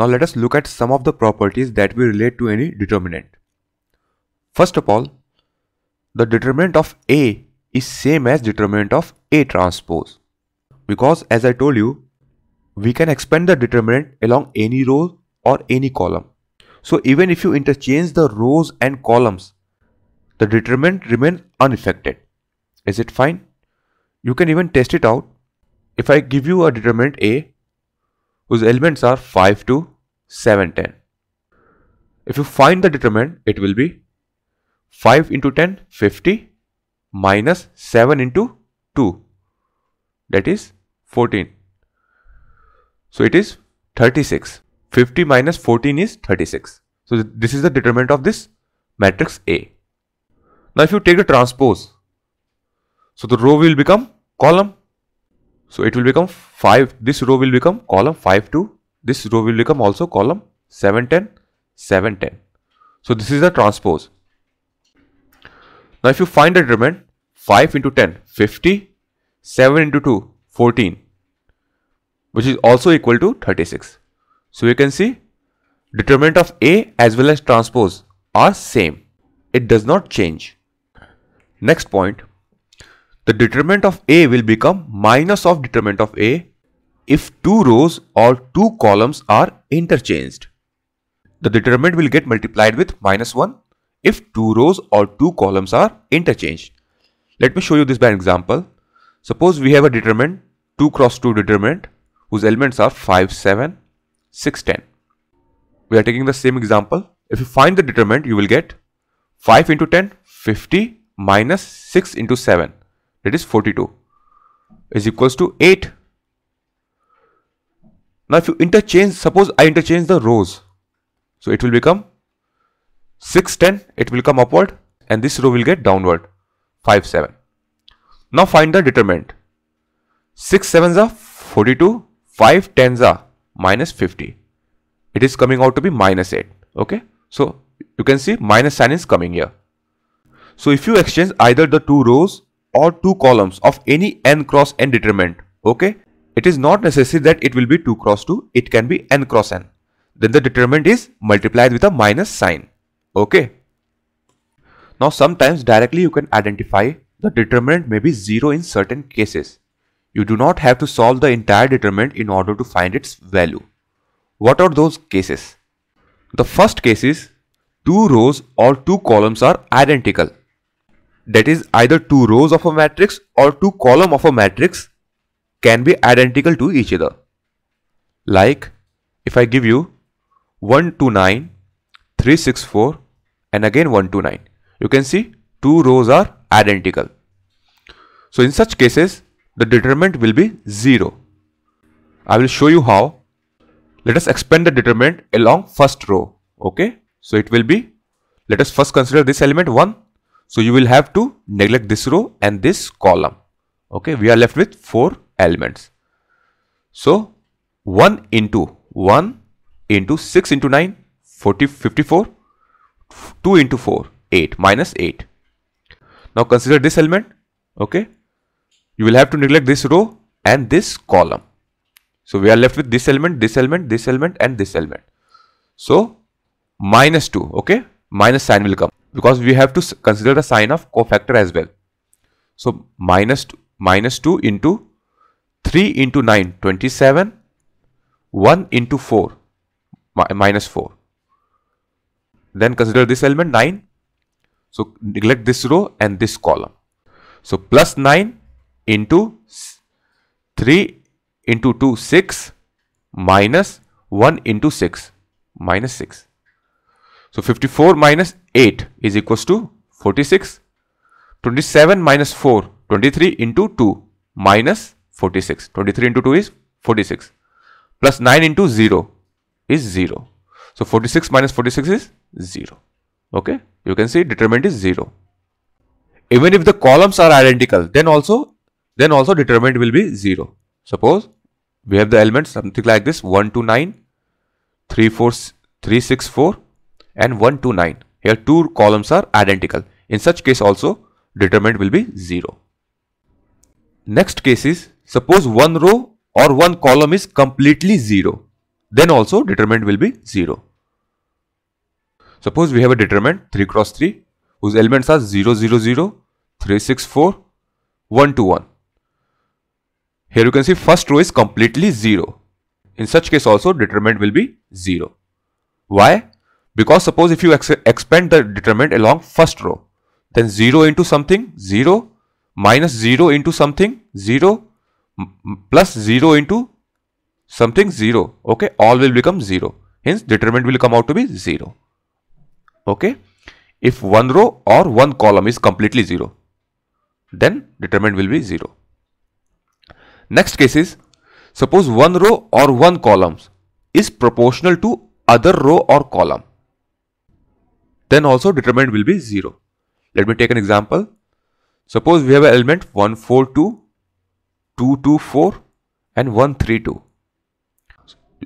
Now let us look at some of the properties that we relate to any determinant. First of all, the determinant of A is same as determinant of A transpose. Because as I told you, we can expand the determinant along any row or any column. So even if you interchange the rows and columns, the determinant remains unaffected. Is it fine? You can even test it out. If I give you a determinant A whose elements are 5 to 7, 10. If you find the determinant, it will be 5 into 10, 50 minus 7 into 2 that is 14. So it is 36. 50 minus 14 is 36. So th this is the determinant of this matrix A. Now if you take the transpose, so the row will become column so it will become 5, this row will become column 5 2, this row will become also column 7 10, 7 10. So this is the transpose. Now if you find the determinant, 5 into 10, 50, 7 into 2, 14, which is also equal to 36. So you can see determinant of A as well as transpose are same. It does not change. Next point, the determinant of A will become minus of determinant of A if two rows or two columns are interchanged. The determinant will get multiplied with minus 1 if two rows or two columns are interchanged. Let me show you this by an example. Suppose we have a determinant 2 cross 2 determinant whose elements are 5, 7, 6, 10. We are taking the same example. If you find the determinant, you will get 5 into 10, 50 minus 6 into 7 that is 42 is equals to 8. Now if you interchange, suppose I interchange the rows. So it will become 6, 10, it will come upward and this row will get downward 5, 7. Now find the determinant. 6 7s are 42, 5 10s are minus 50. It is coming out to be minus 8. Okay, so you can see minus sign is coming here. So if you exchange either the two rows or two columns of any n cross n determinant. Okay. It is not necessary that it will be 2 cross 2. It can be n cross n. Then the determinant is multiplied with a minus sign. Okay. Now sometimes directly you can identify the determinant may be 0 in certain cases. You do not have to solve the entire determinant in order to find its value. What are those cases? The first case is two rows or two columns are identical that is either two rows of a matrix or two column of a matrix can be identical to each other. Like if I give you 1 to 9, 3, 6, 4 and again 1 to 9. You can see two rows are identical. So in such cases the determinant will be 0. I will show you how. Let us expand the determinant along first row. Okay. So it will be let us first consider this element 1 so you will have to neglect this row and this column. Okay, we are left with four elements. So 1 into 1 into 6 into 9, 40, 54, 2 into 4, 8, minus 8. Now consider this element, okay. You will have to neglect this row and this column. So we are left with this element, this element, this element and this element. So minus 2, okay minus sign will come because we have to consider the sign of cofactor as well. So minus 2, minus 2 into 3 into 9, 27, 1 into 4, mi minus 4. Then consider this element 9. So neglect this row and this column. So plus 9 into 3 into 2, 6 minus 1 into 6, minus 6. So 54 minus 8 is equals to 46. 27 minus 4, 23 into 2 minus 46. 23 into 2 is 46. Plus 9 into 0 is 0. So 46 minus 46 is 0. Okay. You can see determinant is 0. Even if the columns are identical, then also then also determinant will be 0. Suppose we have the elements something like this 1 to 9, 3, 4, 3, 6, 4, and 129. Here two columns are identical. In such case also determinant will be 0. Next case is suppose one row or one column is completely 0. Then also determinant will be 0. Suppose we have a determinant 3 cross 3 whose elements are 0, 0, 0, 3, 6, 4, 1, 2, 1. Here you can see first row is completely 0. In such case also determinant will be 0. Why? Because suppose if you ex expand the determinant along first row, then 0 into something 0 minus 0 into something 0 plus 0 into something 0 okay all will become 0 hence determinant will come out to be 0 okay if one row or one column is completely 0 then determinant will be 0 next case is suppose one row or one columns is proportional to other row or column then also determinant will be 0. Let me take an example. Suppose we have an element 142, 224 and 132.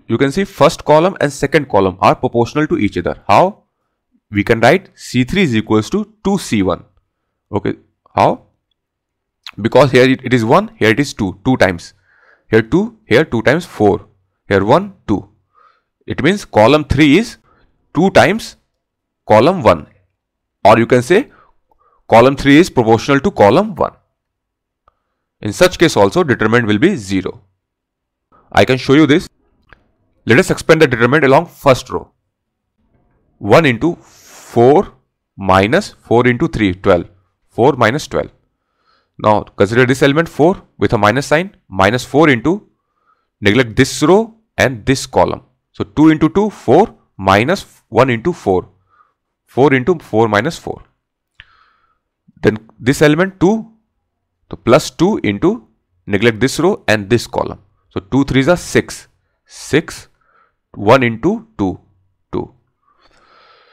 You can see first column and second column are proportional to each other. How? We can write C3 is equals to 2C1. Okay, how? Because here it is 1, here it is 2, 2 times. Here 2, here 2 times 4, here 1, 2. It means column 3 is 2 times column 1 or you can say column 3 is proportional to column 1. In such case also determinant will be 0. I can show you this. Let us expand the determinant along first row. 1 into 4 minus 4 into 3, 12. 4 minus 12. Now consider this element 4 with a minus sign, minus 4 into, neglect this row and this column. So 2 into 2, 4 minus 1 into 4, 4 into 4 minus 4. Then this element 2, so plus 2 into, neglect this row and this column. So 2 3s are 6, 6, 1 into 2, 2.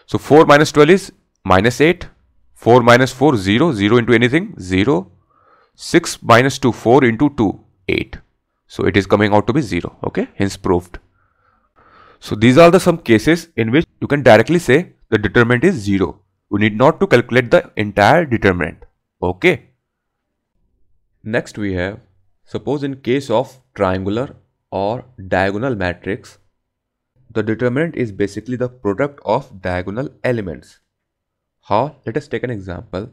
So 4 minus 12 is minus 8, 4 minus 4, 0, 0 into anything, 0, 6 minus 2, 4 into 2, 8. So it is coming out to be 0, okay, hence proved. So these are the some cases in which you can directly say the determinant is 0. We need not to calculate the entire determinant. Okay. Next we have, suppose in case of triangular or diagonal matrix, the determinant is basically the product of diagonal elements. How? Let us take an example.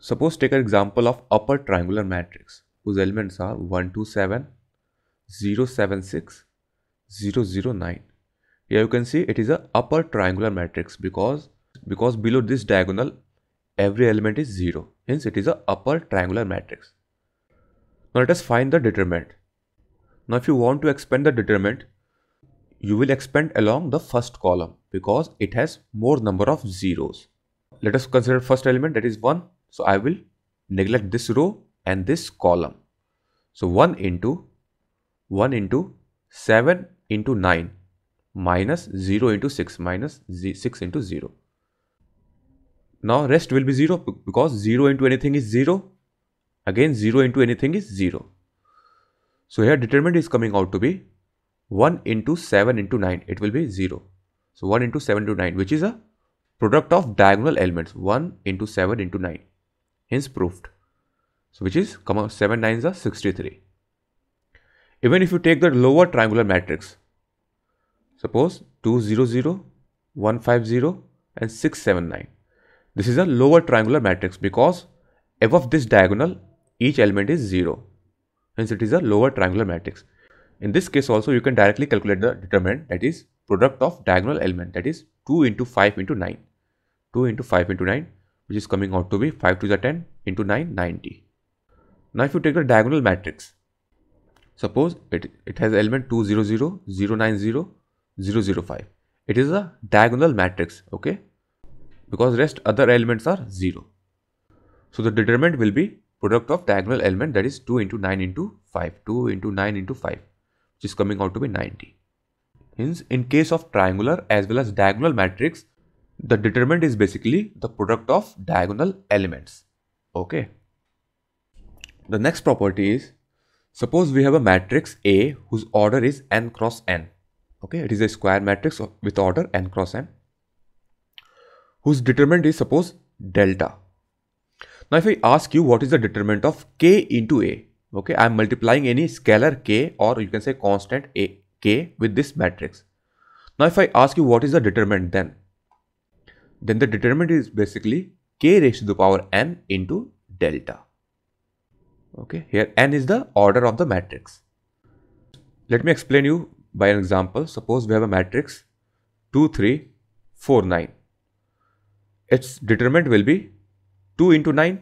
Suppose take an example of upper triangular matrix whose elements are 127, 076, 009 here you can see it is a upper triangular matrix because because below this diagonal every element is 0 hence it is a upper triangular matrix now let us find the determinant now if you want to expand the determinant you will expand along the first column because it has more number of zeros let us consider first element that is 1 so I will neglect this row and this column so 1 into 1 into 7 into 9 minus 0 into 6 minus 6 into 0. Now rest will be 0 because 0 into anything is 0. Again 0 into anything is 0. So here determinant is coming out to be 1 into 7 into 9. It will be 0. So 1 into 7 into 9 which is a product of diagonal elements 1 into 7 into 9. Hence proved. So which is come on 7 nines are 63. Even if you take the lower triangular matrix Suppose 200, 150 and 679. This is a lower triangular matrix because above this diagonal each element is 0. Hence it is a lower triangular matrix. In this case also you can directly calculate the determinant that is product of diagonal element that is 2 into 5 into 9. 2 into 5 into 9 which is coming out to be 5 to the 10 into 9 90. Now if you take the diagonal matrix suppose it, it has element 200, 090 0, It is a diagonal matrix, okay? Because rest other elements are 0. So the determinant will be product of diagonal element that is 2 into 9 into 5, 2 into 9 into 5, which is coming out to be 90. Hence, in case of triangular as well as diagonal matrix, the determinant is basically the product of diagonal elements. Okay. The next property is, suppose we have a matrix A whose order is n cross n okay it is a square matrix with order n cross n whose determinant is suppose delta now if i ask you what is the determinant of k into a okay i'm multiplying any scalar k or you can say constant a k with this matrix now if i ask you what is the determinant then then the determinant is basically k raised to the power n into delta okay here n is the order of the matrix let me explain you by an example. Suppose we have a matrix 2, 3, 4, 9. Its determinant will be 2 into 9,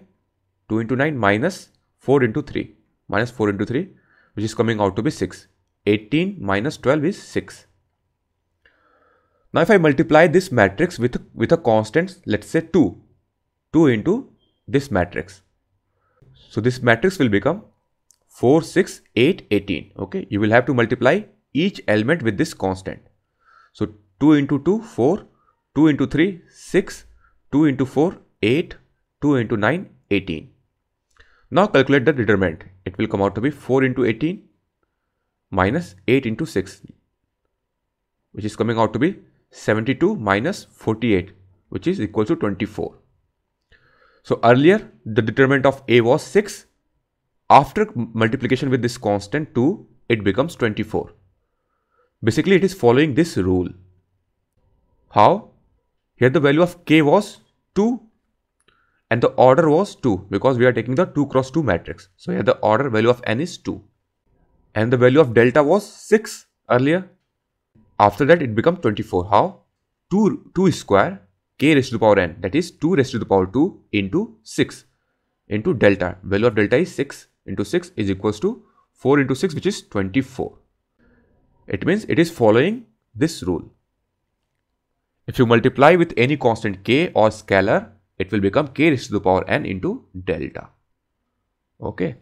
2 into 9 minus 4 into 3, minus 4 into 3, which is coming out to be 6. 18 minus 12 is 6. Now if I multiply this matrix with, with a constant, let's say 2, 2 into this matrix. So this matrix will become 4, 6, 8, 18. Okay, you will have to multiply each element with this constant. So 2 into 2, 4, 2 into 3, 6, 2 into 4, 8, 2 into 9, 18. Now calculate the determinant. It will come out to be 4 into 18 minus 8 into 6 which is coming out to be 72 minus 48 which is equal to 24. So earlier the determinant of A was 6. After multiplication with this constant 2 it becomes 24. Basically, it is following this rule. How? Here the value of k was 2 and the order was 2 because we are taking the 2 cross 2 matrix. So here the order value of n is 2 and the value of delta was 6 earlier. After that it becomes 24. How? 2, 2 square k raised to the power n that is 2 raised to the power 2 into 6 into delta. Value of delta is 6 into 6 is equals to 4 into 6 which is 24. It means it is following this rule. If you multiply with any constant k or scalar, it will become k raised to the power n into delta. Okay.